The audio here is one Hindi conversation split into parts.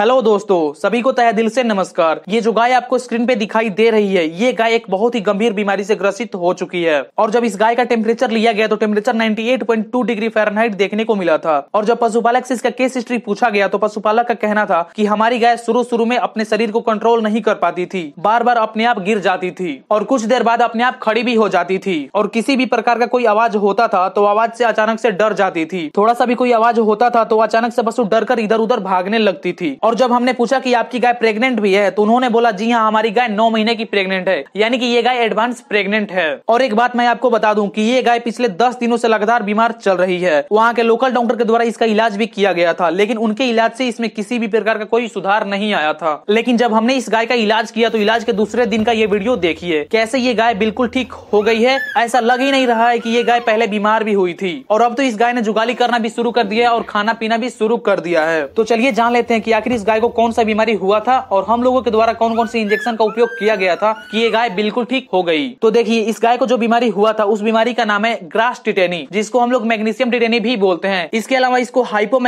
हेलो दोस्तों सभी को तय तो दिल से नमस्कार ये जो गाय आपको स्क्रीन पे दिखाई दे रही है ये गाय एक बहुत ही गंभीर बीमारी से ग्रसित हो चुकी है और जब इस गाय का टेम्परेचर लिया गया तो टेम्परेचर 98.2 डिग्री फारेनहाइट देखने को मिला था और जब पशुपालक से इसका केस हिस्ट्री पूछा गया तो पशुपालक का कहना था की हमारी गाय शुरू शुरू में अपने शरीर को कंट्रोल नहीं कर पाती थी बार बार अपने आप गिर जाती थी और कुछ देर बाद अपने आप खड़ी भी हो जाती थी और किसी भी प्रकार का कोई आवाज होता था तो आवाज से अचानक से डर जाती थी थोड़ा सा भी कोई आवाज होता था तो अचानक से पशु डर कर इधर उधर भागने लगती थी और जब हमने पूछा कि आपकी गाय प्रेग्नेंट भी है तो उन्होंने बोला जी हाँ हमारी गाय नौ महीने की प्रेग्नेंट है यानी कि ये गाय एडवांस प्रेग्नेंट है और एक बात मैं आपको बता दूं कि ये गाय पिछले दस दिनों से लगातार बीमार चल रही है वहाँ के लोकल डॉक्टर के द्वारा इसका इलाज भी किया गया था लेकिन उनके इलाज से इसमें किसी भी प्रकार का कोई सुधार नहीं आया था लेकिन जब हमने इस गाय का इलाज किया तो इलाज के दूसरे दिन का ये वीडियो देखिए कैसे ये गाय बिल्कुल ठीक हो गई है ऐसा लग ही नहीं रहा है की ये गाय पहले बीमार भी हुई थी और अब तो इस गाय ने जुगाली करना भी शुरू कर दिया है और खाना पीना भी शुरू कर दिया है तो चलिए जान लेते हैं की आखिर इस गाय को कौन सा बीमारी हुआ था और हम लोगों के द्वारा कौन कौन से इंजेक्शन का उपयोग किया गया था कि ये गाय बिल्कुल ठीक हो गई तो देखिए इस गाय को जो बीमारी हुआ था उस बीमारी का नाम है ग्रास टिटेनी जिसको हम लोग मैग्नीशियम टिटेनी भी बोलते हैं इसके अलावा इसको हाइपो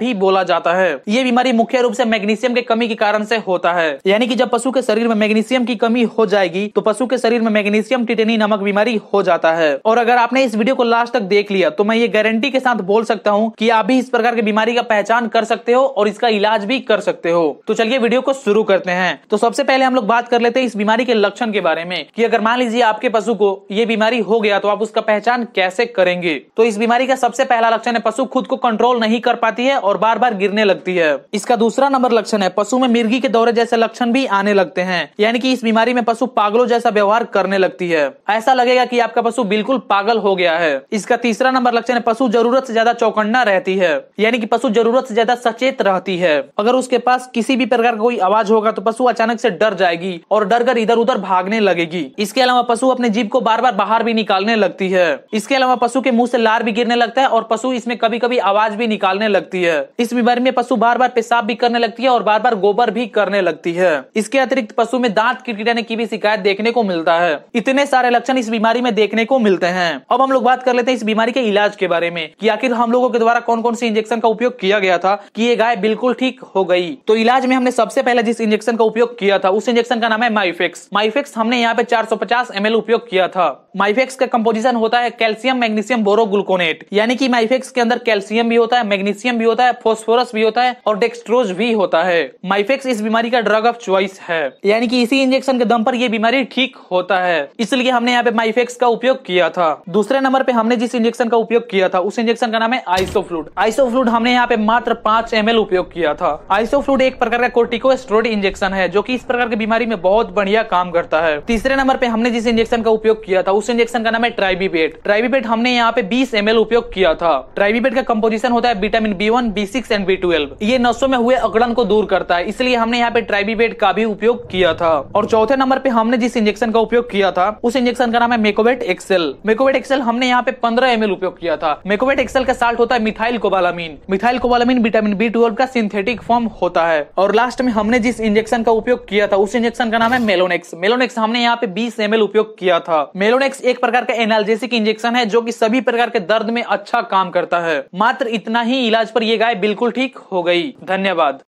भी बोला जाता है ये बीमारी मुख्य रूप से मैग्नीशियम के कमी के कारण से होता है यानी कि जब पशु के शरीर में मैग्नीशियम की कमी हो जाएगी तो पशु के शरीर में मैग्नीशियम टिटेनी नामक बीमारी हो जाता है और अगर आपने इस वीडियो को लास्ट तक देख लिया तो मैं ये गारंटी के साथ बोल सकता हूँ की आप भी इस प्रकार की बीमारी का पहचान कर सकते हो और इसका इलाज भी कर सकते हो तो चलिए वीडियो को शुरू करते हैं तो सबसे पहले हम लोग बात कर लेते हैं इस बीमारी के लक्षण के बारे में कि अगर मान लीजिए आपके पशु को ये बीमारी हो गया तो आप उसका पहचान कैसे करेंगे तो इस बीमारी का सबसे पहला लक्षण है पशु खुद को कंट्रोल नहीं कर पाती है और बार बार गिरने लगती है इसका दूसरा नंबर लक्षण है पशु में मिर्गी के दौरे जैसे लक्षण भी आने लगते हैं यानी कि इस बीमारी में पशु पागलों जैसा व्यवहार करने लगती है ऐसा लगेगा कि आपका पशु बिल्कुल पागल हो गया है इसका तीसरा नंबर लक्षण है पशु जरूरत से ज्यादा चौकन्ना रहती है यानी कि पशु जरूरत से ज्यादा सचेत रहती है अगर उसके पास किसी भी प्रकार का कोई आवाज होगा तो पशु अचानक से डर जाएगी और डर कर इधर उधर भागने लगेगी इसके अलावा पशु अपने जीव को बार बार बाहर भी निकालने लगती है इसके अलावा पशु के मुंह से लार भी गिरने लगता है और पशु इसमें कभी कभी आवाज भी निकालने लगती है इस बीमारी में पशु बार बार पेशाब भी करने लगती है और बार बार गोबर भी करने लगती है इसके अतिरिक्त पशु में दांत किटकिटाने की भी शिकायत देखने को मिलता है इतने सारे लक्षण इस बीमारी में देखने को मिलते हैं अब हम लोग बात कर लेते हैं इस बीमारी के इलाज के बारे में कि आखिर हम लोगों के द्वारा कौन कौन से इंजेक्शन का उपयोग किया गया था कि ये गाय बिल्कुल ठीक हो गई तो इलाज में हमने सबसे पहले जिस इंजेक्शन का उपयोग किया था उस इंजेक्शन का नाम है माइफेक्स माइफेक्स हमने यहाँ पे 450 सौ उपयोग किया था माइफेक्स का कम्पोजिशन होता है कैल्सियम मैग्नीशियम बोरोग्लूकोनेट यानी कि माइफेक्स के अंदर कैल्सियम भी होता है मैग्नीशियम भी होता है फोस्फोरस भी होता है और डेक्स्ट्रोज भी होता है माइफेक्स इस बीमारी का ड्रग ऑफ चॉइस है यानी कि इसी इंजेक्शन के दम पर यह बीमारी ठीक होता है इसलिए हमने यहाँ पे माइफेक्स का उपयोग किया था दूसरे नंबर पे हमने जिस इंजेक्शन का उपयोग किया था उस इंजेक्शन का नाम है आइसोफ्लूड आइसोफ्लूड हमने यहाँ पे मात्र पांच एम उपयोग किया था आइसोफ्लूड एक प्रकार का कोर्टिको कोर्टिकोस्टेरॉइड इंजेक्शन है जो की इस प्रकार की बीमारी में बहुत बढ़िया काम करता है तीसरे नंबर पे हमने जिस इंजेक्शन का उपयोग किया था उस इंजेक्शन का नाम है ट्राइबीबेट ट्राइबीबेट हमने यहाँ पे बीस एम उपयोग किया था ट्राइबीबेट का कम्पोजिशन होता है vitamin B one B six and B twelve ये नसों में हुए अकड़न को दूर करता है इसलिए हमने यहाँ पे ट्राइबीबेट का भी उपयोग किया था और चौथे नंबर पे हमने जिस इंजेक्शन का उपयोग किया था उस इंजेक्शन का नाम है मेकोवेट एक्सेल मेकोवेट एक्सेल हमने यहाँ पे पंद्रह एम उपयोग किया था मेकोवेट एक्सेल का साल्ट होता है methyl cobalamin methyl cobalamin vitamin B twelve का सिंथेटिक फॉर्म होता है और लास्ट में हमने जिस इंजेक्शन का उपयोग किया था उस इंजेक्शन का नाम है मेलोनेक्स मेलोनेक्स हमने यहाँ पे बीस एम उपयोग किया था मेलोनेक्स एक प्रकार का एनाल्जेसिक इंजेक्शन है जो की सभी प्रकार के दर्द में अच्छा काम करता है मात्र इतना ही इलाज पर यह गाय बिल्कुल ठीक हो गई धन्यवाद